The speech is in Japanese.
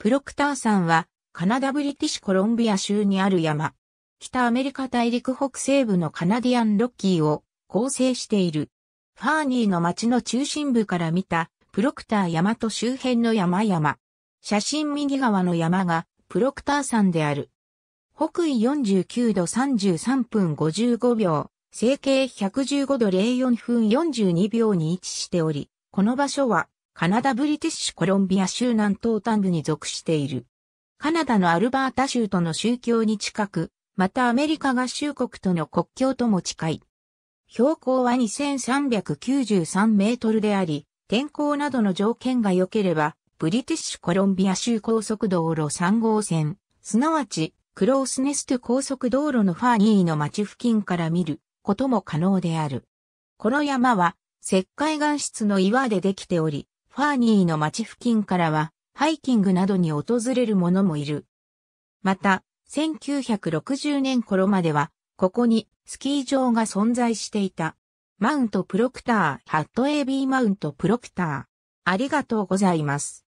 プロクター山は、カナダブリティッシュコロンビア州にある山。北アメリカ大陸北西部のカナディアンロッキーを構成している。ファーニーの町の中心部から見た、プロクター山と周辺の山々。写真右側の山が、プロクター山である。北緯49度33分55秒、整形115度04分42秒に位置しており、この場所はカナダブリティッシュコロンビア州南東端部に属している。カナダのアルバータ州との宗教に近く、またアメリカ合衆国との国境とも近い。標高は2393メートルであり、天候などの条件が良ければ、ブリティッシュコロンビア州高速道路3号線、すなわち、クロースネスト高速道路のファーニーの町付近から見ることも可能である。この山は、石灰岩質の岩でできており、ファーニーの街付近からは、ハイキングなどに訪れる者もいる。また、1960年頃までは、ここにスキー場が存在していた。マウントプロクター、ハット AB マウントプロクター。ありがとうございます。